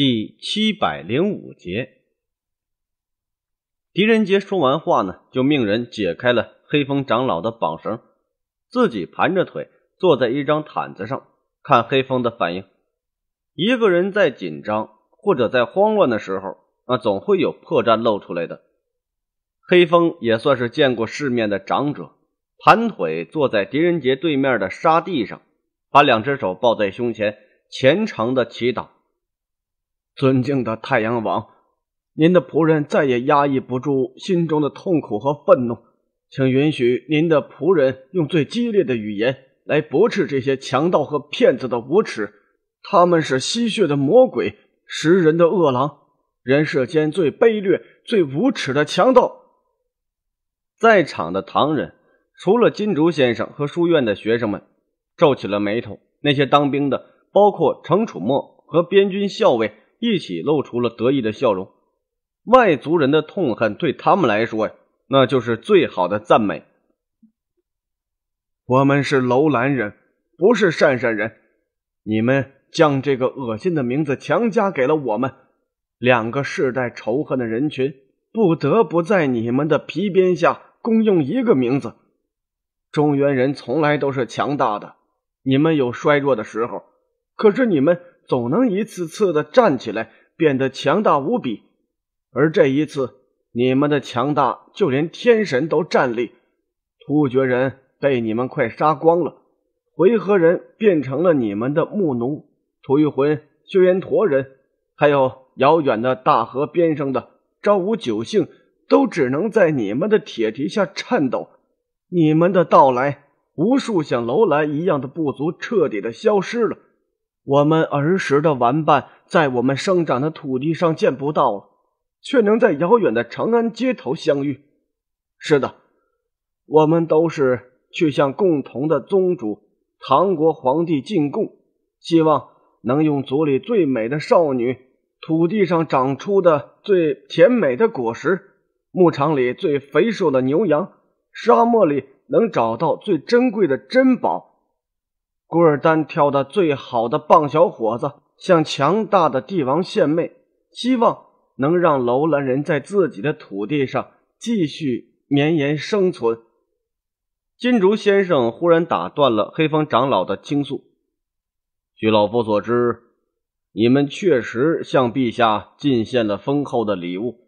第七百零五节，狄仁杰说完话呢，就命人解开了黑风长老的绑绳，自己盘着腿坐在一张毯子上，看黑风的反应。一个人在紧张或者在慌乱的时候，那总会有破绽露出来的。黑风也算是见过世面的长者，盘腿坐在狄仁杰对面的沙地上，把两只手抱在胸前，虔诚的祈祷。尊敬的太阳王，您的仆人再也压抑不住心中的痛苦和愤怒，请允许您的仆人用最激烈的语言来驳斥这些强盗和骗子的无耻。他们是吸血的魔鬼，食人的饿狼，人世间最卑劣、最无耻的强盗。在场的唐人，除了金竹先生和书院的学生们，皱起了眉头。那些当兵的，包括程楚墨和边军校尉。一起露出了得意的笑容。外族人的痛恨对他们来说呀，那就是最好的赞美。我们是楼兰人，不是鄯善人。你们将这个恶心的名字强加给了我们，两个世代仇恨的人群，不得不在你们的皮鞭下共用一个名字。中原人从来都是强大的，你们有衰弱的时候，可是你们。总能一次次的站起来，变得强大无比。而这一次，你们的强大就连天神都站立，突厥人被你们快杀光了，回纥人变成了你们的牧奴，吐谷浑、轩颜陀人，还有遥远的大河边上的朝五九姓，都只能在你们的铁蹄下颤抖。你们的到来，无数像楼兰一样的部族彻底的消失了。我们儿时的玩伴，在我们生长的土地上见不到了，却能在遥远的长安街头相遇。是的，我们都是去向共同的宗主唐国皇帝进贡，希望能用族里最美的少女、土地上长出的最甜美的果实、牧场里最肥瘦的牛羊、沙漠里能找到最珍贵的珍宝。古尔丹挑的最好的棒小伙子向强大的帝王献媚，希望能让楼兰人在自己的土地上继续绵延生存。金竹先生忽然打断了黑风长老的倾诉：“据老夫所知，你们确实向陛下进献了丰厚的礼物，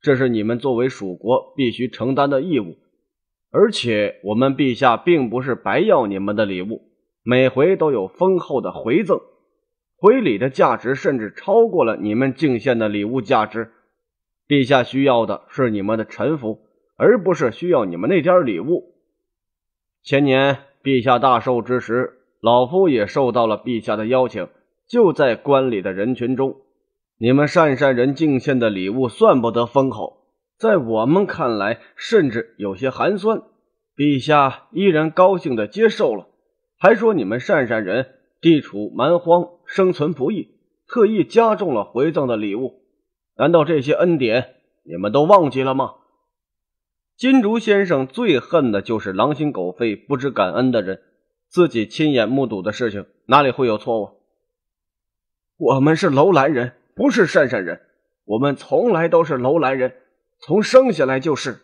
这是你们作为蜀国必须承担的义务。而且，我们陛下并不是白要你们的礼物。”每回都有丰厚的回赠，回礼的价值甚至超过了你们敬献的礼物价值。陛下需要的是你们的臣服，而不是需要你们那点礼物。前年陛下大寿之时，老夫也受到了陛下的邀请，就在观礼的人群中，你们善善人敬献的礼物算不得丰厚，在我们看来甚至有些寒酸，陛下依然高兴地接受了。还说你们鄯善人地处蛮荒，生存不易，特意加重了回赠的礼物。难道这些恩典你们都忘记了吗？金竹先生最恨的就是狼心狗肺、不知感恩的人。自己亲眼目睹的事情，哪里会有错误？我们是楼兰人，不是鄯善人。我们从来都是楼兰人，从生下来就是。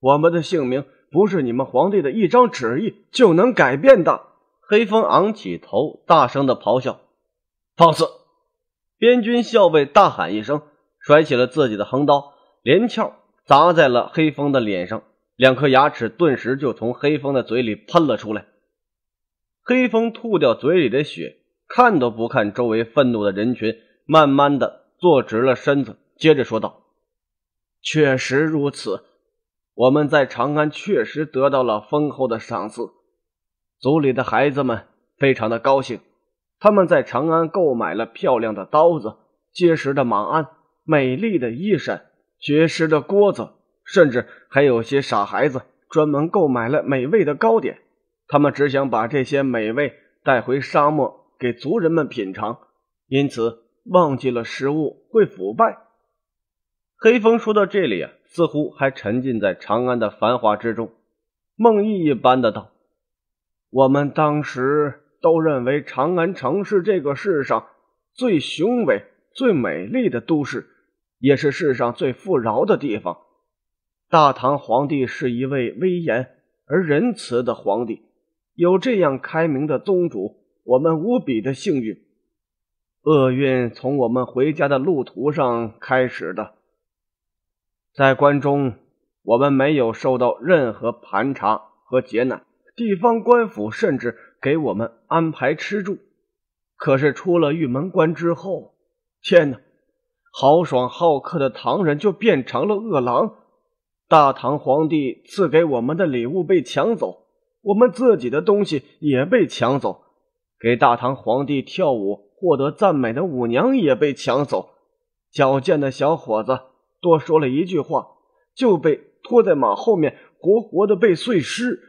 我们的姓名不是你们皇帝的一张旨意就能改变的。黑风昂起头，大声的咆哮：“放肆！”边军校尉大喊一声，甩起了自己的横刀，连翘砸在了黑风的脸上，两颗牙齿顿时就从黑风的嘴里喷了出来。黑风吐掉嘴里的血，看都不看周围愤怒的人群，慢慢的坐直了身子，接着说道：“确实如此，我们在长安确实得到了丰厚的赏赐。”族里的孩子们非常的高兴，他们在长安购买了漂亮的刀子、结实的马鞍、美丽的衣衫、绝食的锅子，甚至还有些傻孩子专门购买了美味的糕点。他们只想把这些美味带回沙漠给族人们品尝，因此忘记了食物会腐败。黑风说到这里啊，似乎还沉浸在长安的繁华之中，梦呓一般的道。我们当时都认为长安城是这个世上最雄伟、最美丽的都市，也是世上最富饶的地方。大唐皇帝是一位威严而仁慈的皇帝，有这样开明的宗主，我们无比的幸运。厄运从我们回家的路途上开始的，在关中，我们没有受到任何盘查和劫难。地方官府甚至给我们安排吃住，可是出了玉门关之后，天哪！豪爽好客的唐人就变成了恶狼。大唐皇帝赐给我们的礼物被抢走，我们自己的东西也被抢走。给大唐皇帝跳舞获得赞美的舞娘也被抢走。矫健的小伙子多说了一句话，就被拖在马后面，活活的被碎尸。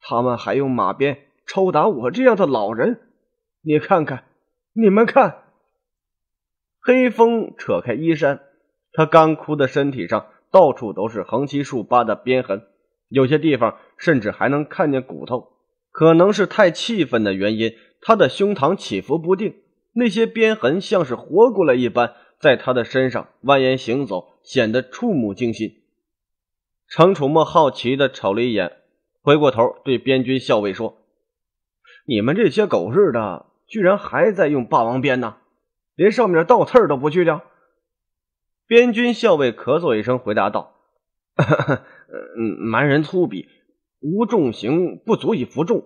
他们还用马鞭抽打我这样的老人，你看看，你们看，黑风扯开衣衫，他干枯的身体上到处都是横七竖八的鞭痕，有些地方甚至还能看见骨头。可能是太气愤的原因，他的胸膛起伏不定，那些鞭痕像是活过来一般，在他的身上蜿蜒行走，显得触目惊心。程楚墨好奇的瞅了一眼。回过头对边军校尉说：“你们这些狗日的，居然还在用霸王鞭呢，连上面倒刺都不去掉。”边军校尉咳嗽一声，回答道：“嗯，蛮人粗鄙，无重刑不足以服众。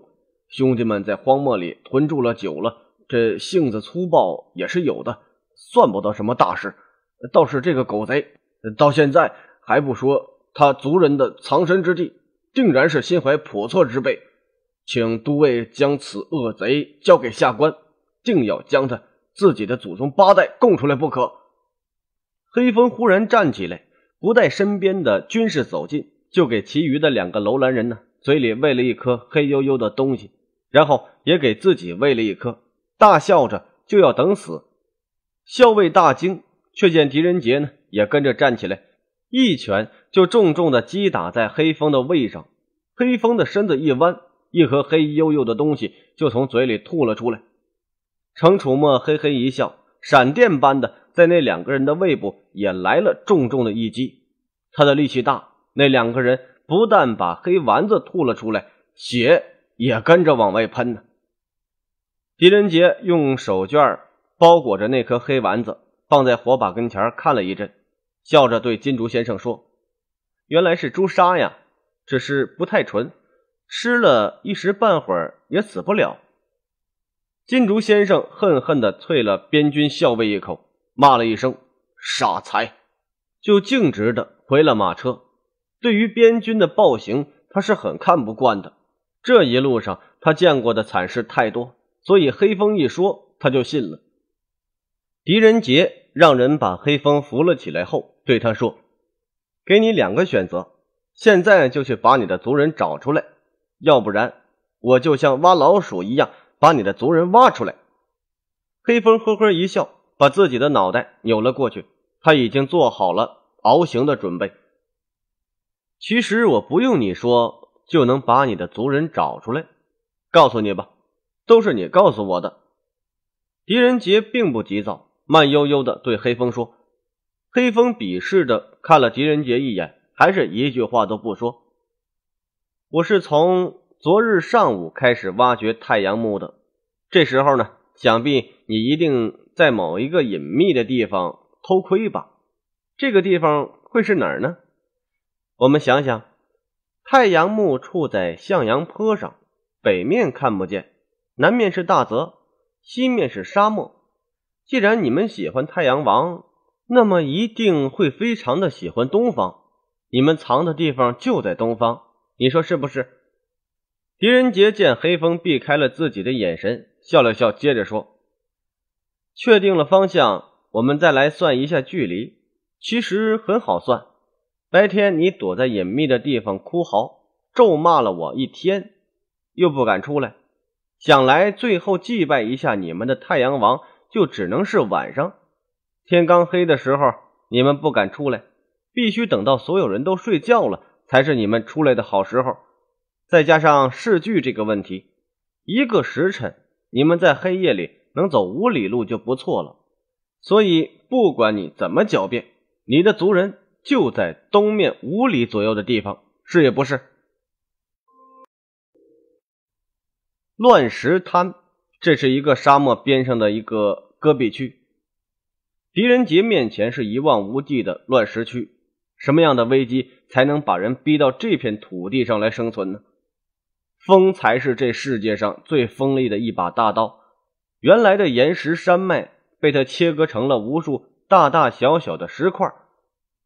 兄弟们在荒漠里屯住了久了，这性子粗暴也是有的，算不得什么大事。倒是这个狗贼，到现在还不说他族人的藏身之地。”定然是心怀叵测之辈，请都尉将此恶贼交给下官，定要将他自己的祖宗八代供出来不可。黑风忽然站起来，不带身边的军士走近，就给其余的两个楼兰人呢嘴里喂了一颗黑黝黝的东西，然后也给自己喂了一颗，大笑着就要等死。校尉大惊，却见狄仁杰呢也跟着站起来。一拳就重重的击打在黑风的胃上，黑风的身子一弯，一颗黑黝黝的东西就从嘴里吐了出来。程楚墨嘿嘿一笑，闪电般的在那两个人的胃部也来了重重的一击。他的力气大，那两个人不但把黑丸子吐了出来，血也跟着往外喷呢。狄仁杰用手绢包裹着那颗黑丸子，放在火把跟前看了一阵。笑着对金竹先生说：“原来是朱砂呀，只是不太纯，吃了一时半会儿也死不了。”金竹先生恨恨地啐了边军校尉一口，骂了一声“傻才”，就径直地回了马车。对于边军的暴行，他是很看不惯的。这一路上他见过的惨事太多，所以黑风一说他就信了。狄仁杰让人把黑风扶了起来后。对他说：“给你两个选择，现在就去把你的族人找出来，要不然我就像挖老鼠一样把你的族人挖出来。”黑风呵呵一笑，把自己的脑袋扭了过去。他已经做好了翱翔的准备。其实我不用你说就能把你的族人找出来。告诉你吧，都是你告诉我的。狄仁杰并不急躁，慢悠悠的对黑风说。黑风鄙视的看了狄仁杰一眼，还是一句话都不说。我是从昨日上午开始挖掘太阳墓的，这时候呢，想必你一定在某一个隐秘的地方偷窥吧？这个地方会是哪儿呢？我们想想，太阳墓处在向阳坡上，北面看不见，南面是大泽，西面是沙漠。既然你们喜欢太阳王。那么一定会非常的喜欢东方，你们藏的地方就在东方，你说是不是？狄仁杰见黑风避开了自己的眼神，笑了笑，接着说：“确定了方向，我们再来算一下距离。其实很好算。白天你躲在隐秘的地方哭嚎、咒骂了我一天，又不敢出来，想来最后祭拜一下你们的太阳王，就只能是晚上。”天刚黑的时候，你们不敢出来，必须等到所有人都睡觉了，才是你们出来的好时候。再加上视距这个问题，一个时辰你们在黑夜里能走五里路就不错了。所以，不管你怎么狡辩，你的族人就在东面五里左右的地方，是也不是？乱石滩，这是一个沙漠边上的一个戈壁区。狄仁杰面前是一望无际的乱石区，什么样的危机才能把人逼到这片土地上来生存呢？风才是这世界上最锋利的一把大刀，原来的岩石山脉被它切割成了无数大大小小的石块，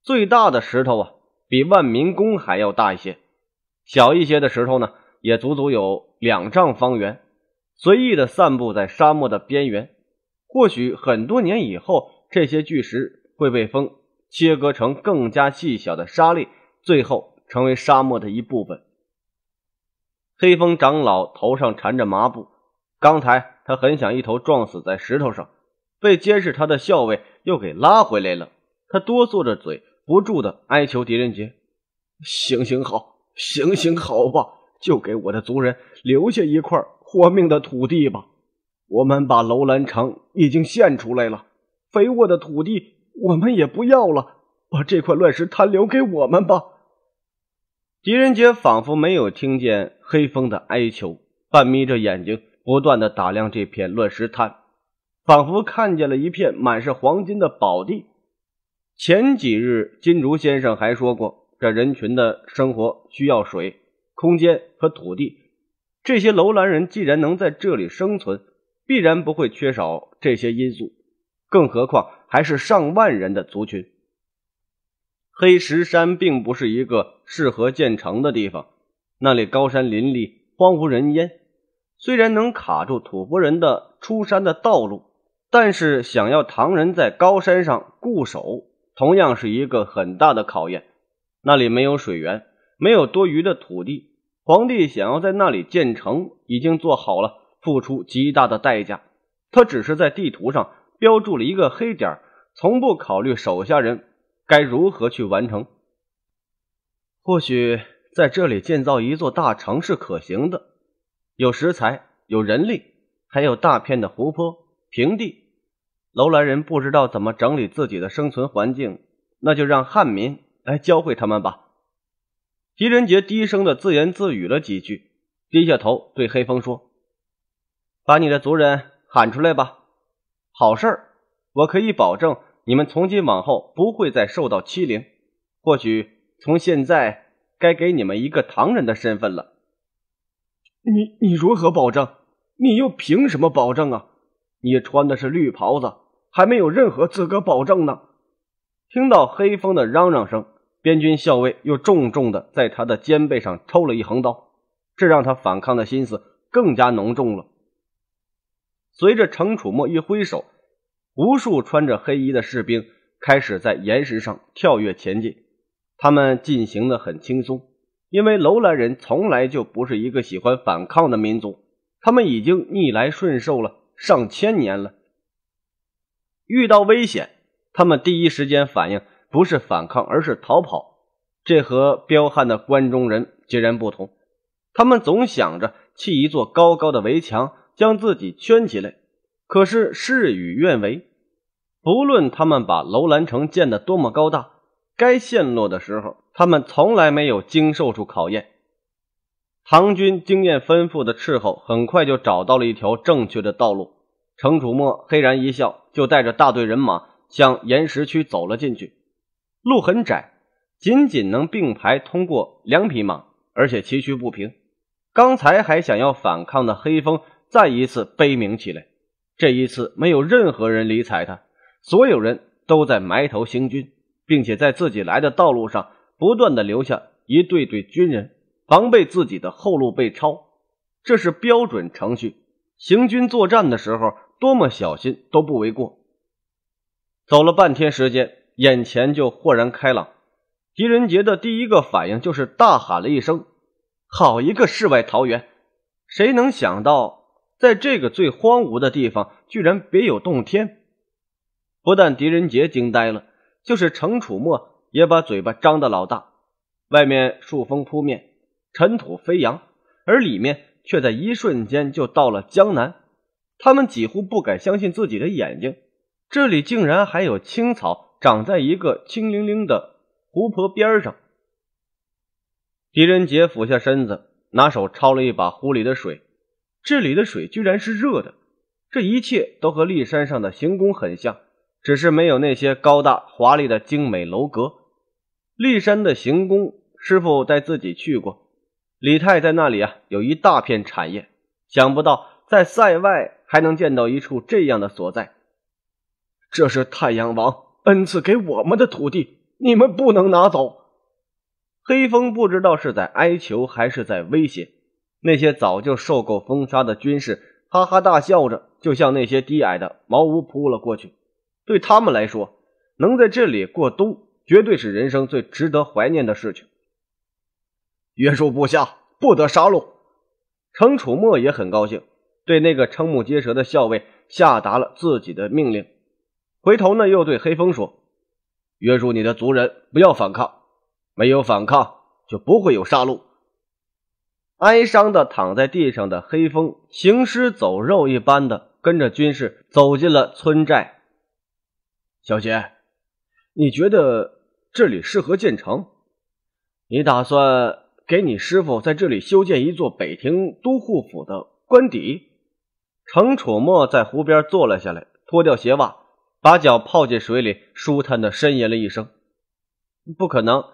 最大的石头啊，比万民宫还要大一些，小一些的石头呢，也足足有两丈方圆，随意的散布在沙漠的边缘。或许很多年以后。这些巨石会被风切割成更加细小的沙粒，最后成为沙漠的一部分。黑风长老头上缠着麻布，刚才他很想一头撞死在石头上，被监视他的校尉又给拉回来了。他哆嗦着嘴，不住地哀求狄仁杰：“行行好，行行好吧，就给我的族人留下一块活命的土地吧。我们把楼兰城已经献出来了。”肥沃的土地我们也不要了，把这块乱石滩留给我们吧。狄仁杰仿佛没有听见黑风的哀求，半眯着眼睛，不断的打量这片乱石滩，仿佛看见了一片满是黄金的宝地。前几日金竹先生还说过，这人群的生活需要水、空间和土地。这些楼兰人既然能在这里生存，必然不会缺少这些因素。更何况还是上万人的族群。黑石山并不是一个适合建城的地方，那里高山林立，荒无人烟。虽然能卡住吐蕃人的出山的道路，但是想要唐人在高山上固守，同样是一个很大的考验。那里没有水源，没有多余的土地。皇帝想要在那里建城，已经做好了付出极大的代价。他只是在地图上。标注了一个黑点，从不考虑手下人该如何去完成。或许在这里建造一座大城市可行的，有石材，有人力，还有大片的湖泊、平地。楼兰人不知道怎么整理自己的生存环境，那就让汉民来教会他们吧。狄仁杰低声的自言自语了几句，低下头对黑风说：“把你的族人喊出来吧。”好事儿，我可以保证你们从今往后不会再受到欺凌。或许从现在该给你们一个唐人的身份了。你你如何保证？你又凭什么保证啊？你穿的是绿袍子，还没有任何资格保证呢。听到黑风的嚷嚷声，边军校尉又重重的在他的肩背上抽了一横刀，这让他反抗的心思更加浓重了。随着程楚墨一挥手，无数穿着黑衣的士兵开始在岩石上跳跃前进。他们进行的很轻松，因为楼兰人从来就不是一个喜欢反抗的民族。他们已经逆来顺受了上千年了。遇到危险，他们第一时间反应不是反抗，而是逃跑。这和彪悍的关中人截然不同。他们总想着砌一座高高的围墙。将自己圈起来，可是事与愿违。不论他们把楼兰城建得多么高大，该陷落的时候，他们从来没有经受住考验。唐军经验丰富的斥候很快就找到了一条正确的道路。程楚墨嘿然一笑，就带着大队人马向岩石区走了进去。路很窄，仅仅能并排通过两匹马，而且崎岖不平。刚才还想要反抗的黑风。再一次悲鸣起来，这一次没有任何人理睬他，所有人都在埋头行军，并且在自己来的道路上不断的留下一队队军人，防备自己的后路被抄。这是标准程序，行军作战的时候，多么小心都不为过。走了半天时间，眼前就豁然开朗。狄仁杰的第一个反应就是大喊了一声：“好一个世外桃源！”谁能想到？在这个最荒芜的地方，居然别有洞天！不但狄仁杰惊呆了，就是程楚墨也把嘴巴张得老大。外面树风扑面，尘土飞扬，而里面却在一瞬间就到了江南。他们几乎不敢相信自己的眼睛，这里竟然还有青草长在一个清灵灵的湖泊边上。狄仁杰俯下身子，拿手抄了一把湖里的水。这里的水居然是热的，这一切都和骊山上的行宫很像，只是没有那些高大华丽的精美楼阁。骊山的行宫，师傅带自己去过。李泰在那里啊，有一大片产业。想不到在塞外还能见到一处这样的所在。这是太阳王恩赐给我们的土地，你们不能拿走。黑风不知道是在哀求还是在威胁。那些早就受够风沙的军士哈哈大笑着，就向那些低矮的茅屋扑了过去。对他们来说，能在这里过冬，绝对是人生最值得怀念的事情。约束部下，不得杀戮。程楚墨也很高兴，对那个瞠目结舌的校尉下达了自己的命令。回头呢，又对黑风说：“约束你的族人，不要反抗。没有反抗，就不会有杀戮。”哀伤的躺在地上的黑风，行尸走肉一般的跟着军士走进了村寨。小杰，你觉得这里适合建城？你打算给你师傅在这里修建一座北庭都护府的官邸？程楚墨在湖边坐了下来，脱掉鞋袜，把脚泡进水里，舒坦的呻吟了一声。不可能，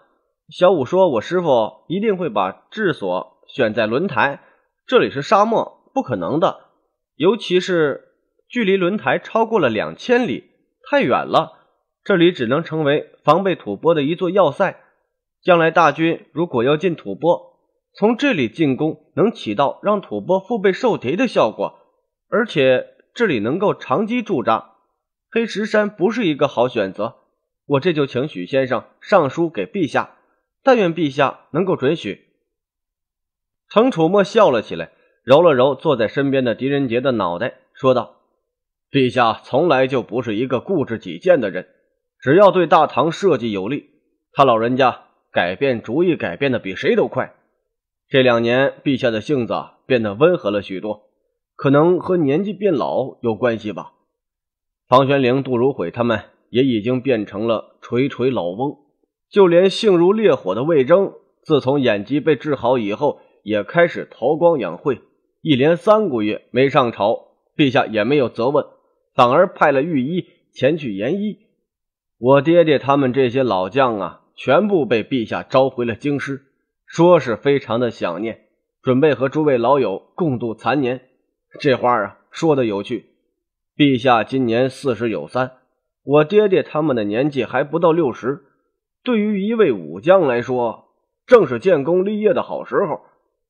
小五说，我师傅一定会把治所。选在轮台，这里是沙漠，不可能的。尤其是距离轮台超过了两千里，太远了。这里只能成为防备吐蕃的一座要塞。将来大军如果要进吐蕃，从这里进攻，能起到让吐蕃腹背受敌的效果。而且这里能够长期驻扎。黑石山不是一个好选择。我这就请许先生上书给陛下，但愿陛下能够准许。程楚墨笑了起来，揉了揉坐在身边的狄仁杰的脑袋，说道：“陛下从来就不是一个固执己见的人，只要对大唐社稷有利，他老人家改变主意改变的比谁都快。这两年，陛下的性子变得温和了许多，可能和年纪变老有关系吧。房玄龄、杜如晦他们也已经变成了垂垂老翁，就连性如烈火的魏征，自从眼疾被治好以后。”也开始韬光养晦，一连三个月没上朝，陛下也没有责问，反而派了御医前去研医。我爹爹他们这些老将啊，全部被陛下召回了京师，说是非常的想念，准备和诸位老友共度残年。这话啊说的有趣。陛下今年四十有三，我爹爹他们的年纪还不到六十，对于一位武将来说，正是建功立业的好时候。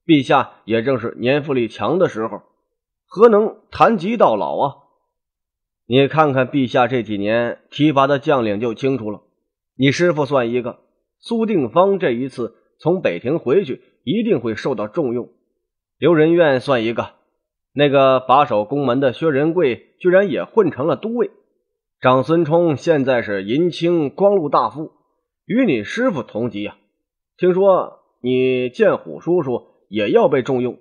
陛下也正是年富力强的时候，何能谈及到老啊？你看看陛下这几年提拔的将领就清楚了。你师傅算一个，苏定方这一次从北庭回去，一定会受到重用。刘仁愿算一个，那个把守宫门的薛仁贵居然也混成了都尉。长孙冲现在是银青光禄大夫，与你师傅同级呀。听说你剑虎叔叔。也要被重用，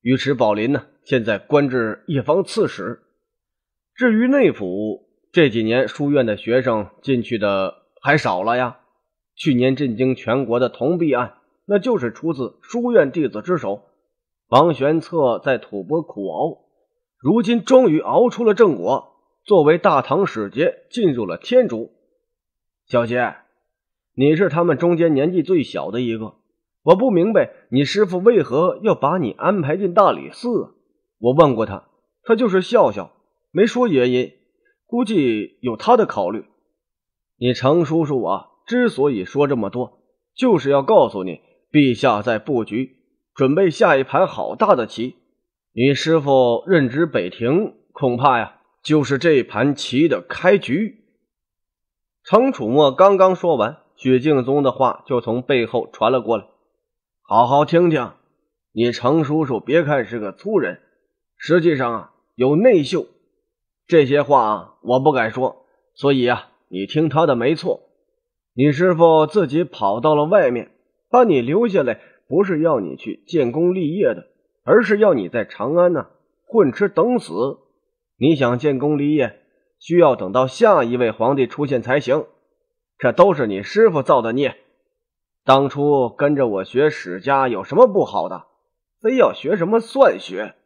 尉迟宝林呢？现在官至一方刺史。至于内府，这几年书院的学生进去的还少了呀。去年震惊全国的铜币案，那就是出自书院弟子之手。王玄策在吐蕃苦熬，如今终于熬出了正果，作为大唐使节进入了天竺。小杰，你是他们中间年纪最小的一个。我不明白你师傅为何要把你安排进大理寺。我问过他，他就是笑笑，没说原因。估计有他的考虑。你程叔叔啊，之所以说这么多，就是要告诉你，陛下在布局，准备下一盘好大的棋。你师傅任职北庭，恐怕呀，就是这盘棋的开局。程楚墨刚刚说完，许敬宗的话就从背后传了过来。好好听听，你程叔叔别看是个粗人，实际上啊有内秀。这些话我不敢说，所以啊你听他的没错。你师傅自己跑到了外面，把你留下来，不是要你去建功立业的，而是要你在长安呢混吃等死。你想建功立业，需要等到下一位皇帝出现才行。这都是你师傅造的孽。当初跟着我学史家有什么不好的？非要学什么算学？